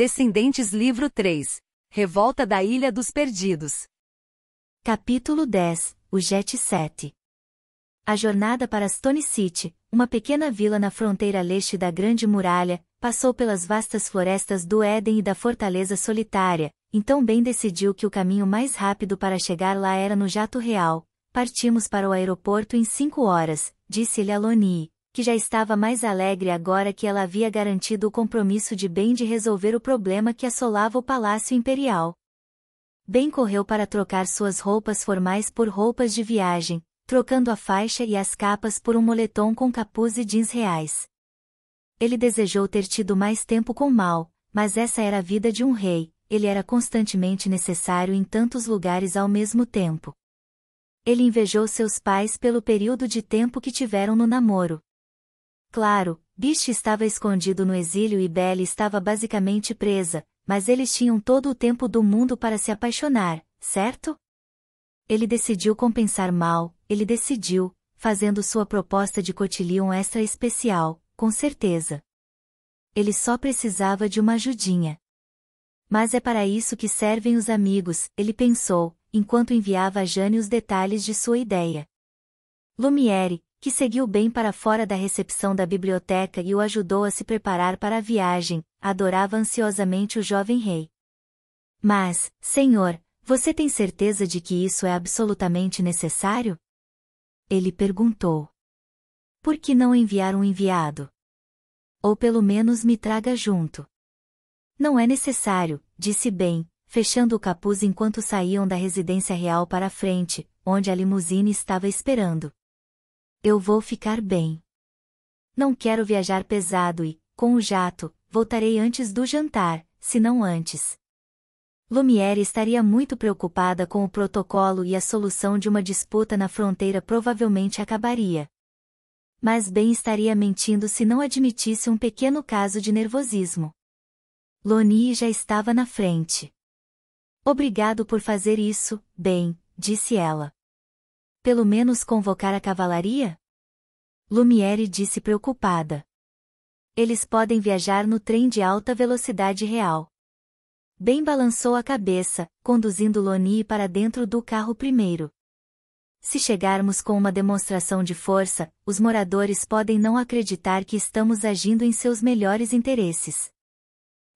Descendentes Livro 3 Revolta da Ilha dos Perdidos Capítulo 10 O Jet 7 A jornada para Stone City, uma pequena vila na fronteira leste da Grande Muralha, passou pelas vastas florestas do Éden e da Fortaleza Solitária, então bem decidiu que o caminho mais rápido para chegar lá era no jato real. Partimos para o aeroporto em cinco horas, disse-lhe a Lonnie que já estava mais alegre agora que ela havia garantido o compromisso de Ben de resolver o problema que assolava o palácio imperial. Ben correu para trocar suas roupas formais por roupas de viagem, trocando a faixa e as capas por um moletom com capuz e jeans reais. Ele desejou ter tido mais tempo com Mal, mas essa era a vida de um rei, ele era constantemente necessário em tantos lugares ao mesmo tempo. Ele invejou seus pais pelo período de tempo que tiveram no namoro. Claro, Bish estava escondido no exílio e Belle estava basicamente presa, mas eles tinham todo o tempo do mundo para se apaixonar, certo? Ele decidiu compensar mal, ele decidiu, fazendo sua proposta de cotilhão extra especial, com certeza. Ele só precisava de uma ajudinha. Mas é para isso que servem os amigos, ele pensou, enquanto enviava a Jane os detalhes de sua ideia. Lumiere, que seguiu bem para fora da recepção da biblioteca e o ajudou a se preparar para a viagem, adorava ansiosamente o jovem rei. Mas, senhor, você tem certeza de que isso é absolutamente necessário? Ele perguntou. Por que não enviar um enviado? Ou pelo menos me traga junto. Não é necessário, disse Ben, fechando o capuz enquanto saíam da residência real para a frente, onde a limusine estava esperando. Eu vou ficar bem. Não quero viajar pesado e, com o jato, voltarei antes do jantar, se não antes. Lumière estaria muito preocupada com o protocolo e a solução de uma disputa na fronteira provavelmente acabaria. Mas bem estaria mentindo se não admitisse um pequeno caso de nervosismo. Loni já estava na frente. Obrigado por fazer isso, bem, disse ela pelo menos convocar a cavalaria? Lumiere disse preocupada. Eles podem viajar no trem de alta velocidade real. Ben balançou a cabeça, conduzindo Loni para dentro do carro primeiro. Se chegarmos com uma demonstração de força, os moradores podem não acreditar que estamos agindo em seus melhores interesses.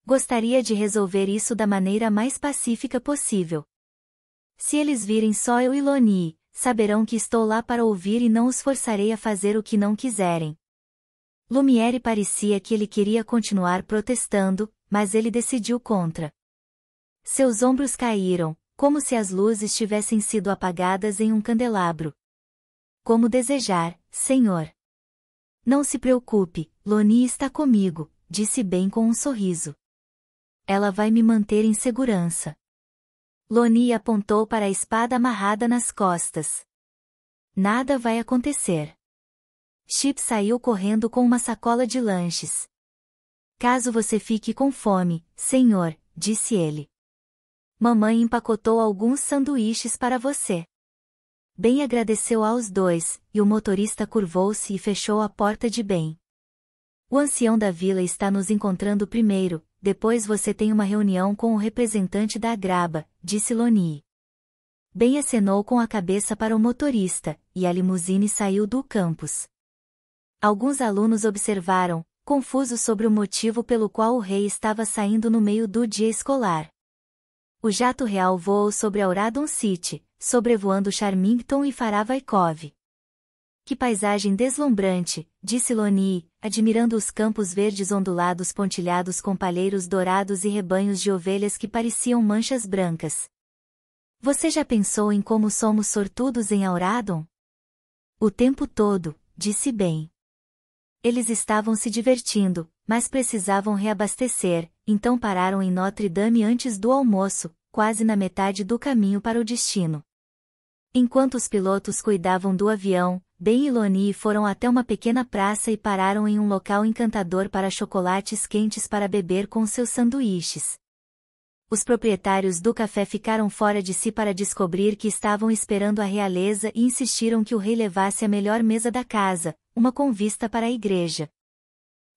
Gostaria de resolver isso da maneira mais pacífica possível. Se eles virem só eu e Loni, saberão que estou lá para ouvir e não os forçarei a fazer o que não quiserem. Lumiere parecia que ele queria continuar protestando, mas ele decidiu contra. Seus ombros caíram, como se as luzes tivessem sido apagadas em um candelabro. Como desejar, senhor. Não se preocupe, Loni está comigo, disse bem com um sorriso. Ela vai me manter em segurança. Loni apontou para a espada amarrada nas costas. Nada vai acontecer. Chip saiu correndo com uma sacola de lanches. Caso você fique com fome, senhor, disse ele. Mamãe empacotou alguns sanduíches para você. Ben agradeceu aos dois, e o motorista curvou-se e fechou a porta de bem. O ancião da vila está nos encontrando primeiro, depois você tem uma reunião com o representante da Graba, disse Loni. Ben acenou com a cabeça para o motorista, e a limusine saiu do campus. Alguns alunos observaram, confusos sobre o motivo pelo qual o rei estava saindo no meio do dia escolar. O jato real voou sobre Auradon City, sobrevoando Charmington e Faravaikov. Que paisagem deslumbrante, disse Loni, admirando os campos verdes ondulados pontilhados com palheiros dourados e rebanhos de ovelhas que pareciam manchas brancas. Você já pensou em como somos sortudos em Auradon? O tempo todo, disse bem. Eles estavam se divertindo, mas precisavam reabastecer, então pararam em Notre Dame antes do almoço, quase na metade do caminho para o destino. Enquanto os pilotos cuidavam do avião, Ben e Loni foram até uma pequena praça e pararam em um local encantador para chocolates quentes para beber com seus sanduíches. Os proprietários do café ficaram fora de si para descobrir que estavam esperando a realeza e insistiram que o rei levasse a melhor mesa da casa, uma convista para a igreja.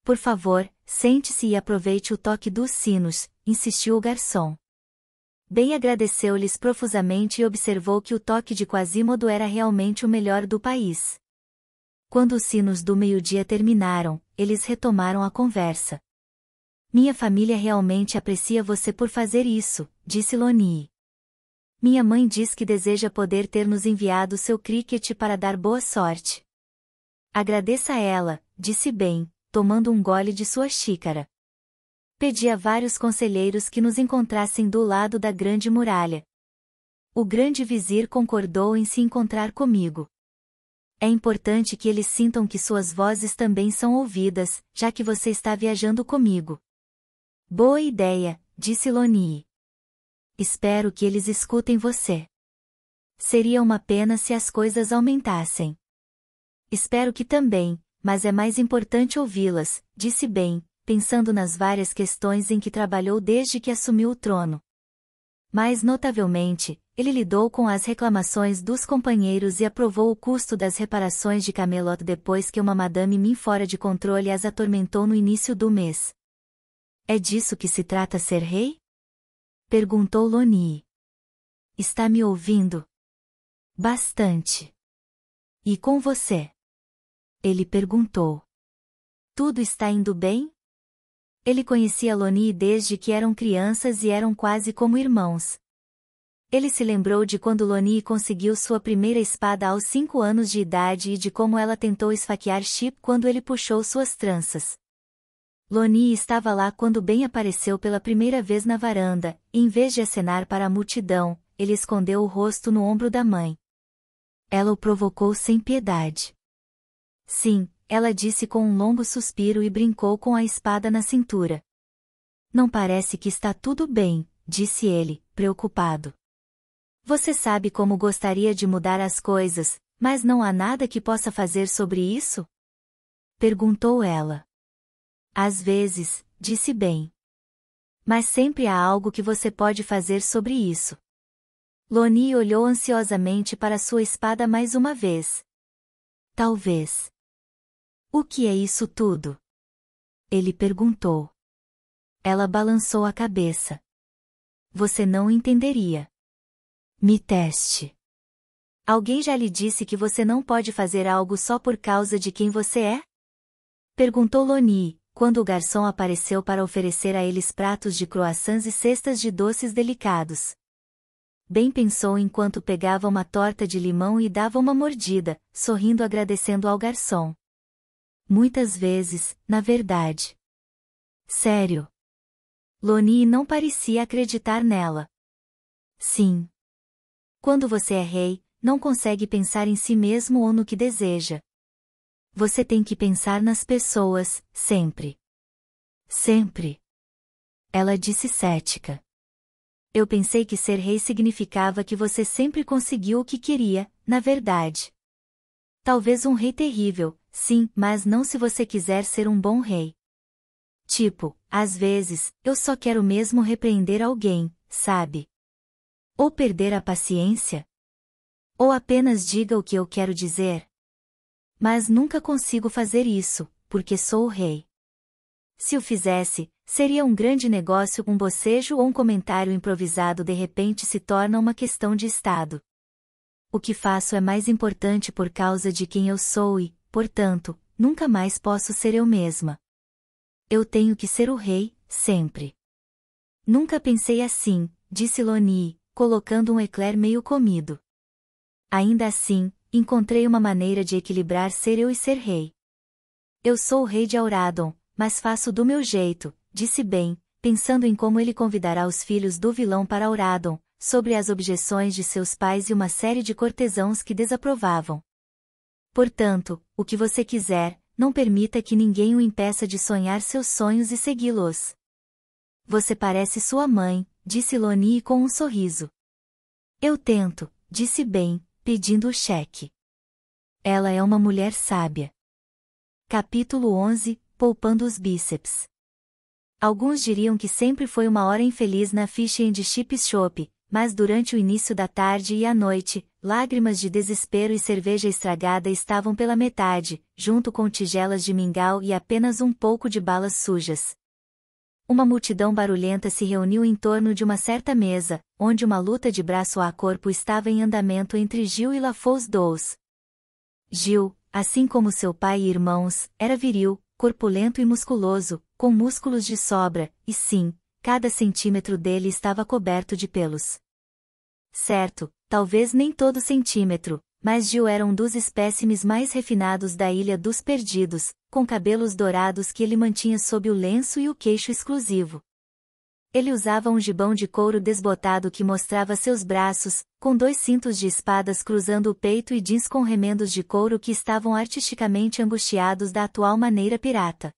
Por favor, sente-se e aproveite o toque dos sinos, insistiu o garçom. Bem agradeceu-lhes profusamente e observou que o toque de Quasimodo era realmente o melhor do país. Quando os sinos do meio-dia terminaram, eles retomaram a conversa. Minha família realmente aprecia você por fazer isso, disse Loni. Minha mãe diz que deseja poder ter nos enviado seu cricket para dar boa sorte. Agradeça a ela, disse Ben, tomando um gole de sua xícara pedi a vários conselheiros que nos encontrassem do lado da grande muralha. O grande vizir concordou em se encontrar comigo. É importante que eles sintam que suas vozes também são ouvidas, já que você está viajando comigo. Boa ideia, disse Lonnie. Espero que eles escutem você. Seria uma pena se as coisas aumentassem. Espero que também, mas é mais importante ouvi-las, disse Ben, pensando nas várias questões em que trabalhou desde que assumiu o trono. Mais notavelmente, ele lidou com as reclamações dos companheiros e aprovou o custo das reparações de Camelot depois que uma Madame Mim fora de controle as atormentou no início do mês. É disso que se trata ser rei? Perguntou Loni. Está me ouvindo? Bastante. E com você? Ele perguntou. Tudo está indo bem? Ele conhecia Loni desde que eram crianças e eram quase como irmãos. Ele se lembrou de quando Loni conseguiu sua primeira espada aos cinco anos de idade e de como ela tentou esfaquear Chip quando ele puxou suas tranças. Loni estava lá quando Ben apareceu pela primeira vez na varanda, e em vez de acenar para a multidão, ele escondeu o rosto no ombro da mãe. Ela o provocou sem piedade. Sim, ela disse com um longo suspiro e brincou com a espada na cintura. Não parece que está tudo bem, disse ele, preocupado. Você sabe como gostaria de mudar as coisas, mas não há nada que possa fazer sobre isso? Perguntou ela. Às vezes, disse bem. Mas sempre há algo que você pode fazer sobre isso. Loni olhou ansiosamente para sua espada mais uma vez. Talvez. O que é isso tudo? Ele perguntou. Ela balançou a cabeça. Você não entenderia. Me teste. Alguém já lhe disse que você não pode fazer algo só por causa de quem você é? Perguntou Loni, quando o garçom apareceu para oferecer a eles pratos de croissants e cestas de doces delicados. Bem pensou enquanto pegava uma torta de limão e dava uma mordida, sorrindo agradecendo ao garçom. Muitas vezes, na verdade. Sério. Loni não parecia acreditar nela. Sim. Quando você é rei, não consegue pensar em si mesmo ou no que deseja. Você tem que pensar nas pessoas, sempre. Sempre. Ela disse cética. Eu pensei que ser rei significava que você sempre conseguiu o que queria, na verdade. Talvez um rei terrível, Sim, mas não se você quiser ser um bom rei. Tipo, às vezes, eu só quero mesmo repreender alguém, sabe? Ou perder a paciência? Ou apenas diga o que eu quero dizer? Mas nunca consigo fazer isso, porque sou o rei. Se o fizesse, seria um grande negócio, um bocejo ou um comentário improvisado de repente se torna uma questão de Estado. O que faço é mais importante por causa de quem eu sou e, portanto, nunca mais posso ser eu mesma. Eu tenho que ser o rei, sempre. Nunca pensei assim, disse Loni, colocando um eclair meio comido. Ainda assim, encontrei uma maneira de equilibrar ser eu e ser rei. Eu sou o rei de Auradon, mas faço do meu jeito, disse Ben, pensando em como ele convidará os filhos do vilão para Auradon, sobre as objeções de seus pais e uma série de cortesãos que desaprovavam. Portanto, o que você quiser, não permita que ninguém o impeça de sonhar seus sonhos e segui-los. Você parece sua mãe, disse Loni com um sorriso. Eu tento, disse Ben, pedindo o cheque. Ela é uma mulher sábia. Capítulo 11 Poupando os bíceps. Alguns diriam que sempre foi uma hora infeliz na Fish and Chips Shop, mas durante o início da tarde e à noite, lágrimas de desespero e cerveja estragada estavam pela metade, junto com tigelas de mingau e apenas um pouco de balas sujas. Uma multidão barulhenta se reuniu em torno de uma certa mesa, onde uma luta de braço a corpo estava em andamento entre Gil e Lafos Dous. Gil, assim como seu pai e irmãos, era viril, corpulento e musculoso, com músculos de sobra, e sim, cada centímetro dele estava coberto de pelos. Certo, talvez nem todo centímetro, mas Gil era um dos espécimes mais refinados da Ilha dos Perdidos, com cabelos dourados que ele mantinha sob o lenço e o queixo exclusivo. Ele usava um gibão de couro desbotado que mostrava seus braços, com dois cintos de espadas cruzando o peito e jeans com remendos de couro que estavam artisticamente angustiados da atual maneira pirata.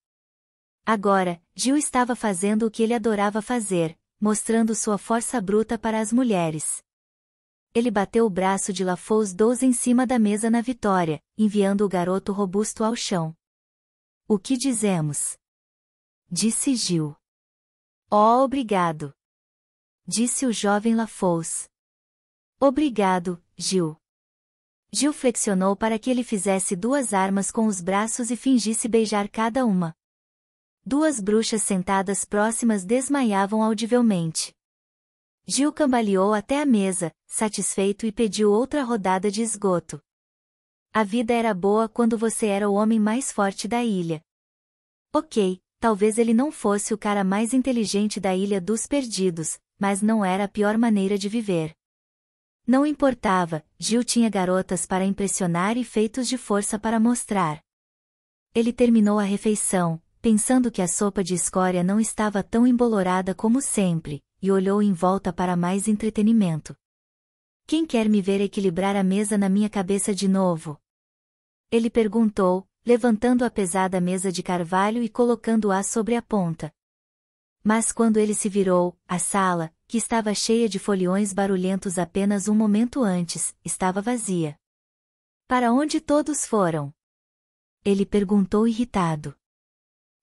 Agora, Gil estava fazendo o que ele adorava fazer, mostrando sua força bruta para as mulheres. Ele bateu o braço de Lafou's Doze em cima da mesa na vitória, enviando o garoto robusto ao chão. O que dizemos? Disse Gil. Oh, obrigado. Disse o jovem Lafous. Obrigado, Gil. Gil flexionou para que ele fizesse duas armas com os braços e fingisse beijar cada uma. Duas bruxas sentadas próximas desmaiavam audivelmente. Gil cambaleou até a mesa, satisfeito e pediu outra rodada de esgoto. A vida era boa quando você era o homem mais forte da ilha. Ok, talvez ele não fosse o cara mais inteligente da Ilha dos Perdidos, mas não era a pior maneira de viver. Não importava, Gil tinha garotas para impressionar e feitos de força para mostrar. Ele terminou a refeição, pensando que a sopa de escória não estava tão embolorada como sempre, e olhou em volta para mais entretenimento. Quem quer me ver equilibrar a mesa na minha cabeça de novo? Ele perguntou, levantando a pesada mesa de carvalho e colocando-a sobre a ponta. Mas quando ele se virou, a sala, que estava cheia de foliões barulhentos apenas um momento antes, estava vazia. Para onde todos foram? Ele perguntou irritado.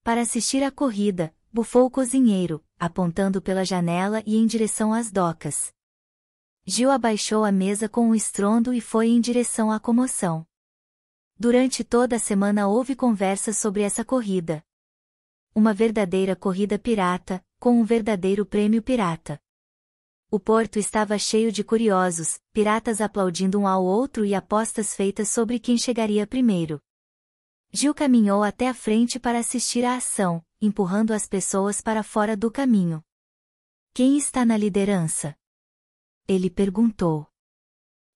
Para assistir à corrida, bufou o cozinheiro, apontando pela janela e em direção às docas. Gil abaixou a mesa com um estrondo e foi em direção à comoção. Durante toda a semana houve conversas sobre essa corrida. Uma verdadeira corrida pirata, com um verdadeiro prêmio pirata. O porto estava cheio de curiosos, piratas aplaudindo um ao outro e apostas feitas sobre quem chegaria primeiro. Gil caminhou até a frente para assistir à ação, empurrando as pessoas para fora do caminho. Quem está na liderança? Ele perguntou.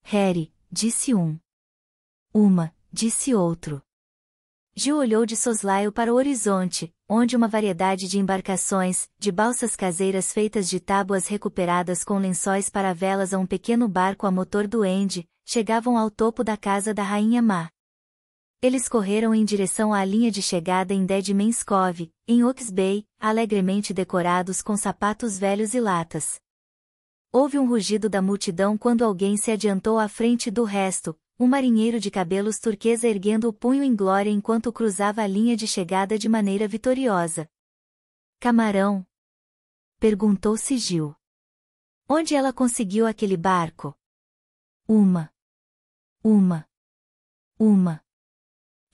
Harry, disse um. Uma, disse outro. Gil olhou de soslaio para o horizonte, onde uma variedade de embarcações, de balsas caseiras feitas de tábuas recuperadas com lençóis para velas a um pequeno barco a motor do duende, chegavam ao topo da casa da Rainha Má. Eles correram em direção à linha de chegada em Deadman's Cove, em Oaks Bay, alegremente decorados com sapatos velhos e latas. Houve um rugido da multidão quando alguém se adiantou à frente do resto, um marinheiro de cabelos turquesa erguendo o punho em glória enquanto cruzava a linha de chegada de maneira vitoriosa. Camarão? perguntou Sigil. Onde ela conseguiu aquele barco? Uma. Uma. Uma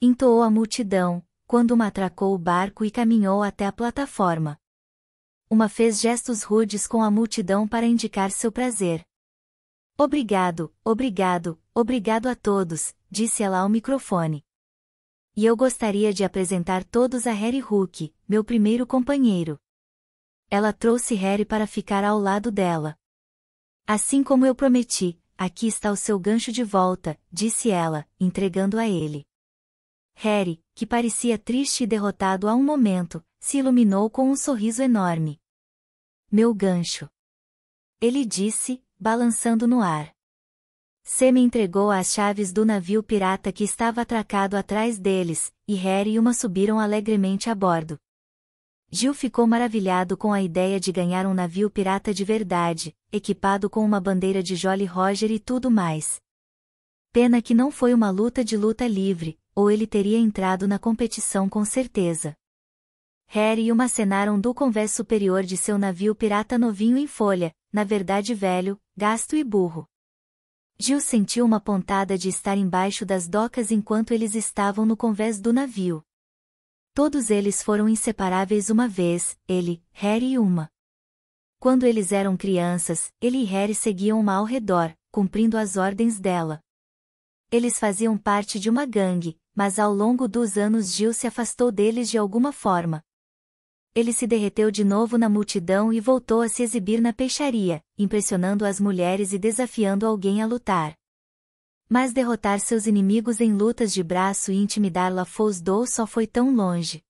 entoou a multidão, quando matracou o barco e caminhou até a plataforma. Uma fez gestos rudes com a multidão para indicar seu prazer. Obrigado, obrigado, obrigado a todos, disse ela ao microfone. E eu gostaria de apresentar todos a Harry Hook, meu primeiro companheiro. Ela trouxe Harry para ficar ao lado dela. Assim como eu prometi, aqui está o seu gancho de volta, disse ela, entregando a ele. Harry, que parecia triste e derrotado há um momento, se iluminou com um sorriso enorme. Meu gancho. Ele disse, balançando no ar. Sam entregou as chaves do navio pirata que estava atracado atrás deles, e Harry e uma subiram alegremente a bordo. Gil ficou maravilhado com a ideia de ganhar um navio pirata de verdade, equipado com uma bandeira de Jolly Roger e tudo mais. Pena que não foi uma luta de luta livre, ou ele teria entrado na competição com certeza. Harry e uma acenaram do convés superior de seu navio pirata novinho em folha, na verdade velho, gasto e burro. Gil sentiu uma pontada de estar embaixo das docas enquanto eles estavam no convés do navio. Todos eles foram inseparáveis uma vez, ele, Harry e uma. Quando eles eram crianças, ele e Harry seguiam uma ao redor, cumprindo as ordens dela. Eles faziam parte de uma gangue, mas ao longo dos anos Gil se afastou deles de alguma forma. Ele se derreteu de novo na multidão e voltou a se exibir na peixaria, impressionando as mulheres e desafiando alguém a lutar. Mas derrotar seus inimigos em lutas de braço e intimidar Lafos Dou só foi tão longe.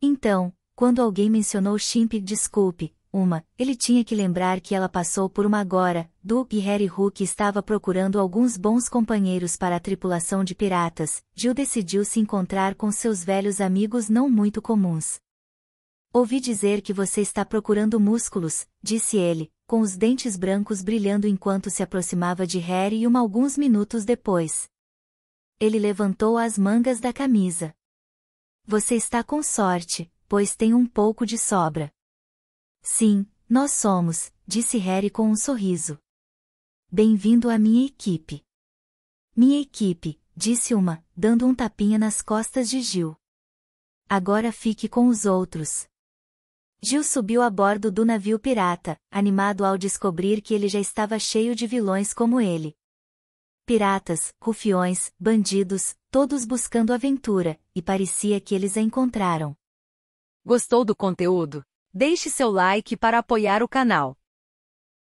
Então, quando alguém mencionou Shimp, desculpe, uma, ele tinha que lembrar que ela passou por uma agora, Duke e Harry Hook estava procurando alguns bons companheiros para a tripulação de piratas, Jill decidiu se encontrar com seus velhos amigos não muito comuns. Ouvi dizer que você está procurando músculos, disse ele, com os dentes brancos brilhando enquanto se aproximava de Harry e uma alguns minutos depois. Ele levantou as mangas da camisa. Você está com sorte, pois tem um pouco de sobra. Sim, nós somos, disse Harry com um sorriso. Bem-vindo à minha equipe. Minha equipe, disse uma, dando um tapinha nas costas de Gil. Agora fique com os outros. Gil subiu a bordo do navio pirata, animado ao descobrir que ele já estava cheio de vilões como ele. Piratas, rufiões, bandidos, todos buscando aventura, e parecia que eles a encontraram. Gostou do conteúdo? Deixe seu like para apoiar o canal.